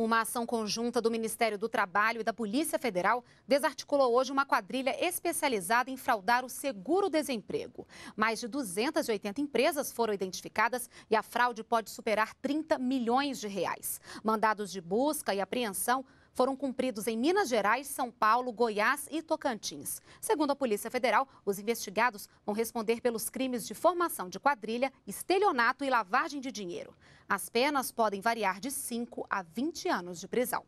Uma ação conjunta do Ministério do Trabalho e da Polícia Federal desarticulou hoje uma quadrilha especializada em fraudar o seguro-desemprego. Mais de 280 empresas foram identificadas e a fraude pode superar 30 milhões de reais. Mandados de busca e apreensão foram cumpridos em Minas Gerais, São Paulo, Goiás e Tocantins. Segundo a Polícia Federal, os investigados vão responder pelos crimes de formação de quadrilha, estelionato e lavagem de dinheiro. As penas podem variar de 5 a 20 anos de prisão.